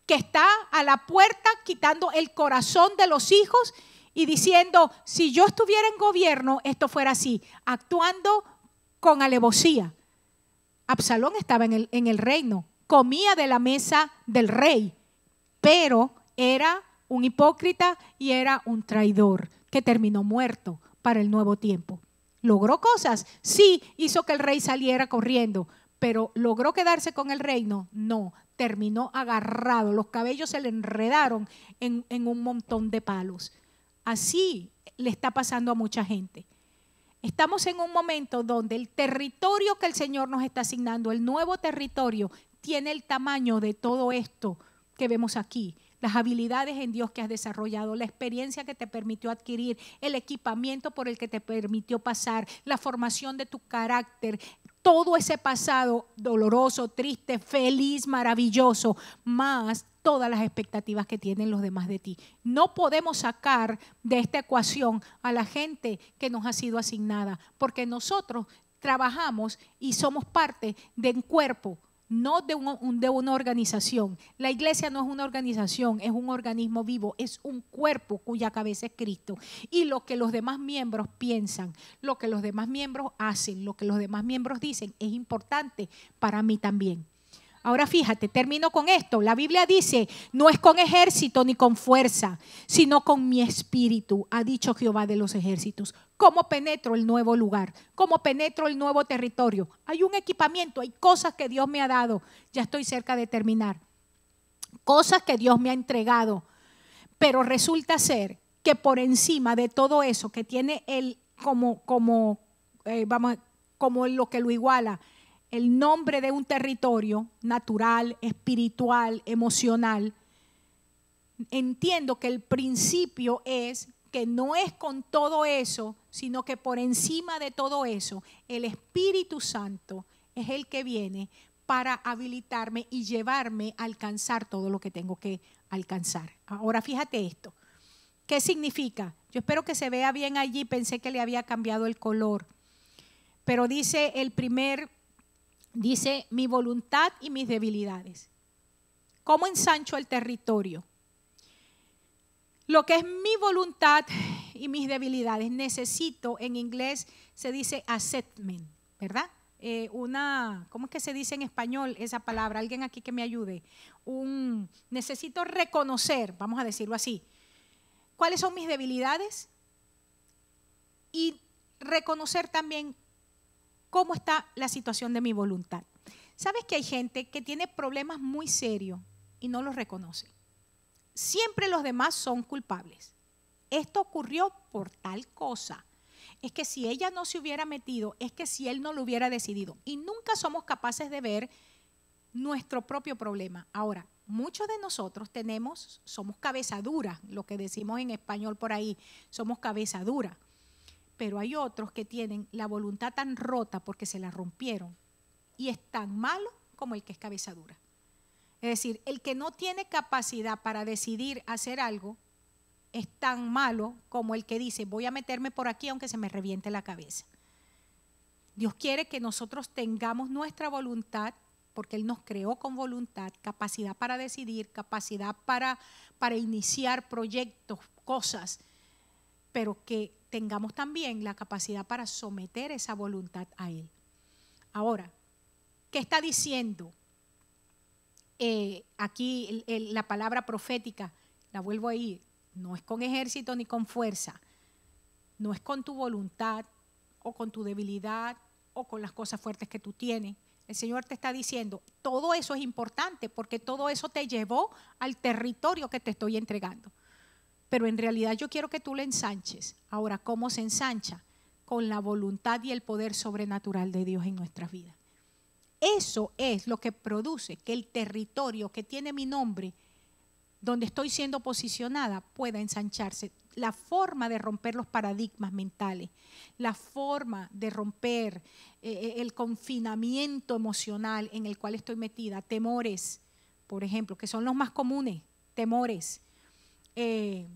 S1: que está a la puerta quitando el corazón de los hijos y diciendo, si yo estuviera en gobierno, esto fuera así, actuando con alevosía. Absalón estaba en el, en el reino, comía de la mesa del rey, pero era un hipócrita y era un traidor que terminó muerto para el nuevo tiempo. Logró cosas, sí, hizo que el rey saliera corriendo, pero logró quedarse con el reino, no, terminó agarrado, los cabellos se le enredaron en, en un montón de palos. Así le está pasando a mucha gente. Estamos en un momento donde el territorio que el Señor nos está asignando, el nuevo territorio, tiene el tamaño de todo esto que vemos aquí las habilidades en Dios que has desarrollado, la experiencia que te permitió adquirir, el equipamiento por el que te permitió pasar, la formación de tu carácter, todo ese pasado doloroso, triste, feliz, maravilloso, más todas las expectativas que tienen los demás de ti. No podemos sacar de esta ecuación a la gente que nos ha sido asignada, porque nosotros trabajamos y somos parte de un cuerpo no de, de una organización. La iglesia no es una organización, es un organismo vivo, es un cuerpo cuya cabeza es Cristo. Y lo que los demás miembros piensan, lo que los demás miembros hacen, lo que los demás miembros dicen es importante para mí también. Ahora fíjate, termino con esto. La Biblia dice, no es con ejército ni con fuerza, sino con mi espíritu, ha dicho Jehová de los ejércitos. ¿Cómo penetro el nuevo lugar? ¿Cómo penetro el nuevo territorio? Hay un equipamiento, hay cosas que Dios me ha dado. Ya estoy cerca de terminar. Cosas que Dios me ha entregado. Pero resulta ser que por encima de todo eso que tiene él como, como, eh, vamos, como lo que lo iguala, el nombre de un territorio natural, espiritual, emocional, entiendo que el principio es que no es con todo eso, sino que por encima de todo eso, el Espíritu Santo es el que viene para habilitarme y llevarme a alcanzar todo lo que tengo que alcanzar. Ahora fíjate esto. ¿Qué significa? Yo espero que se vea bien allí, pensé que le había cambiado el color. Pero dice el primer Dice, mi voluntad y mis debilidades. ¿Cómo ensancho el territorio? Lo que es mi voluntad y mis debilidades. Necesito, en inglés se dice assetment. ¿verdad? Eh, una, ¿cómo es que se dice en español esa palabra? Alguien aquí que me ayude. Un, necesito reconocer, vamos a decirlo así, cuáles son mis debilidades y reconocer también cómo está la situación de mi voluntad. Sabes que hay gente que tiene problemas muy serios y no los reconoce. Siempre los demás son culpables. Esto ocurrió por tal cosa. Es que si ella no se hubiera metido, es que si él no lo hubiera decidido. Y nunca somos capaces de ver nuestro propio problema. Ahora, muchos de nosotros tenemos, somos cabeza dura, lo que decimos en español por ahí, somos cabeza dura pero hay otros que tienen la voluntad tan rota porque se la rompieron y es tan malo como el que es cabeza dura. Es decir, el que no tiene capacidad para decidir hacer algo es tan malo como el que dice, voy a meterme por aquí aunque se me reviente la cabeza. Dios quiere que nosotros tengamos nuestra voluntad, porque Él nos creó con voluntad, capacidad para decidir, capacidad para, para iniciar proyectos, cosas, pero que tengamos también la capacidad para someter esa voluntad a Él. Ahora, ¿qué está diciendo eh, aquí la palabra profética? La vuelvo a ir, no es con ejército ni con fuerza, no es con tu voluntad o con tu debilidad o con las cosas fuertes que tú tienes. El Señor te está diciendo, todo eso es importante porque todo eso te llevó al territorio que te estoy entregando pero en realidad yo quiero que tú le ensanches. Ahora, ¿cómo se ensancha? Con la voluntad y el poder sobrenatural de Dios en nuestras vidas. Eso es lo que produce que el territorio que tiene mi nombre, donde estoy siendo posicionada, pueda ensancharse. La forma de romper los paradigmas mentales, la forma de romper eh, eh, el confinamiento emocional en el cual estoy metida, temores, por ejemplo, que son los más comunes, temores. Eh,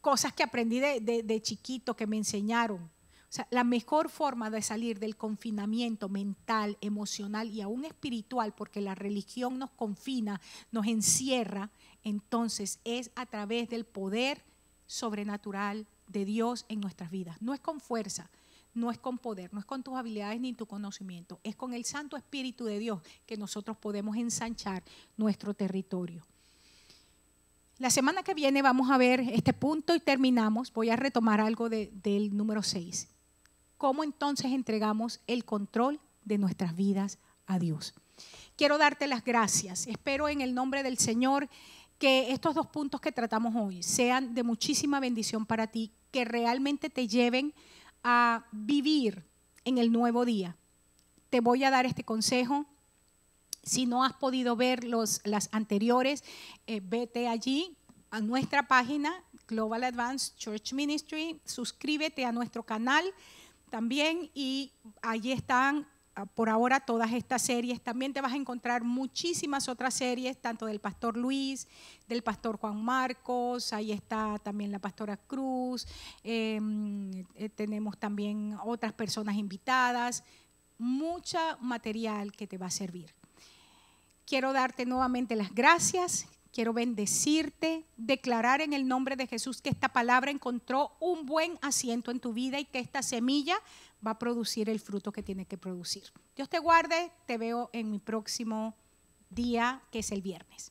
S1: cosas que aprendí de, chiquito, que me enseñaron. O sea, la mejor forma de salir del confinamiento mental, emocional y aún espiritual, porque la religión nos confina, nos encierra, entonces es a través del poder sobrenatural de Dios en nuestras vidas. No es con fuerza, no es con poder, no es con tus habilidades ni tu conocimiento, es con el Santo Espíritu de Dios que nosotros podemos ensanchar nuestro territorio. La semana que viene vamos a ver este punto y terminamos. Voy a retomar algo del número 6. ¿Cómo entonces entregamos el control de nuestras vidas a Dios? Quiero darte las gracias. Espero en el nombre del Señor que estos dos puntos que tratamos hoy sean de muchísima bendición para ti, que realmente te lleven a vivir en el nuevo día. Te voy a dar este consejo si no has podido ver las anteriores, eh, vete allí a nuestra página Global Advanced Church Ministry, suscríbete a nuestro canal también y allí están ah, por ahora todas estas series. También te vas a encontrar muchísimas otras series, tanto del pastor Luis, del pastor Juan Marcos, ahí está también la pastora Cruz, em, eh, tenemos también otras personas invitadas, mucho material que te va a servir quiero darte nuevamente las gracias, quiero bendecirte, declarar en el nombre de Jesús que esta palabra encontró un buen asiento en tu vida y que esta semilla va a producir el fruto que tiene que producir. Dios te guarde, te veo en mi próximo día, que es el viernes.